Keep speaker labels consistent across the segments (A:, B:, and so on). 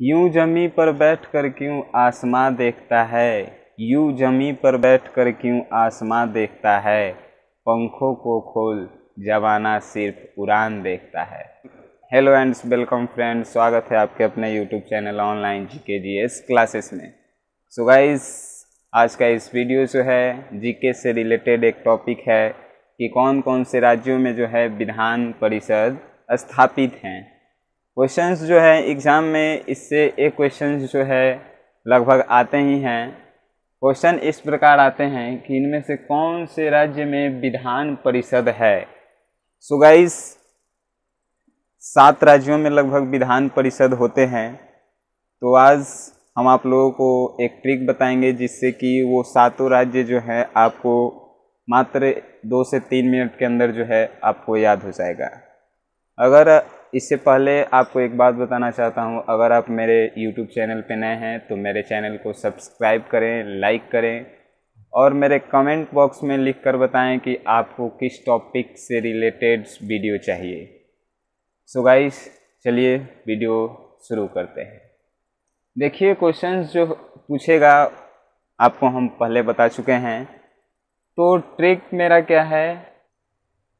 A: यूं जमी पर बैठ कर क्यों आसमां देखता है यूं जमी पर बैठ कर क्यों आसमां देखता है पंखों को खोल जवाना सिर्फ उड़ान देखता है हेलो एंड्स वेलकम फ्रेंड्स स्वागत है आपके अपने यूट्यूब चैनल ऑनलाइन जी के जी एस क्लासेस में सो so गाइस आज का इस वीडियो जो है जीके से रिलेटेड एक टॉपिक है कि कौन कौन से राज्यों में जो है विधान परिषद स्थापित हैं क्वेश्चंस जो है एग्ज़ाम में इससे एक क्वेश्चन जो है लगभग आते ही हैं क्वेश्चन इस प्रकार आते हैं कि इनमें से कौन से राज्य में विधान परिषद है सो गाइस सात राज्यों में लगभग विधान परिषद होते हैं तो आज हम आप लोगों को एक ट्रिक बताएंगे जिससे कि वो सातों राज्य जो है आपको मात्र दो से तीन मिनट के अंदर जो है आपको याद हो जाएगा अगर इससे पहले आपको एक बात बताना चाहता हूँ अगर आप मेरे यूट्यूब चैनल पर नए हैं तो मेरे चैनल को सब्सक्राइब करें लाइक करें और मेरे कमेंट बॉक्स में लिख कर बताएँ कि आपको किस टॉपिक से रिलेटेड वीडियो चाहिए सो so गाइस चलिए वीडियो शुरू करते हैं देखिए क्वेश्चंस जो पूछेगा आपको हम पहले बता चुके हैं तो ट्रिक मेरा क्या है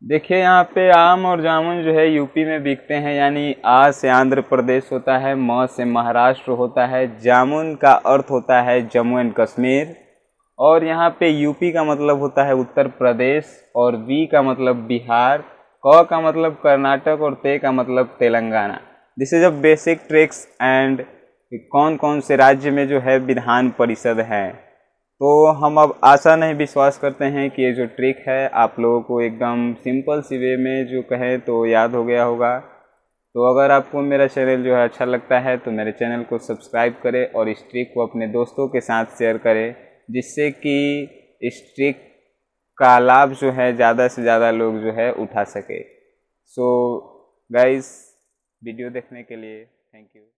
A: देखिए यहाँ पे आम और जामुन जो है यूपी में बिकते हैं यानी आ से आंध्र प्रदेश होता है म से महाराष्ट्र होता है जामुन का अर्थ होता है जम्मू एंड कश्मीर और यहाँ पे यूपी का मतलब होता है उत्तर प्रदेश और बी का मतलब बिहार क का मतलब कर्नाटक और ते का मतलब Telangana this is a basic tricks and कौन कौन से राज्य में जो है विधान परिषद है तो हम अब आशा नहीं विश्वास करते हैं कि ये जो ट्रिक है आप लोगों को एकदम सिंपल सी वे में जो कहे तो याद हो गया होगा तो अगर आपको मेरा चैनल जो है अच्छा लगता है तो मेरे चैनल को सब्सक्राइब करें और इस ट्रिक को अपने दोस्तों के साथ शेयर करें जिससे कि इस ट्रिक का लाभ जो है ज़्यादा से ज़्यादा लोग जो है उठा सके सो गाइस वीडियो देखने के लिए थैंक यू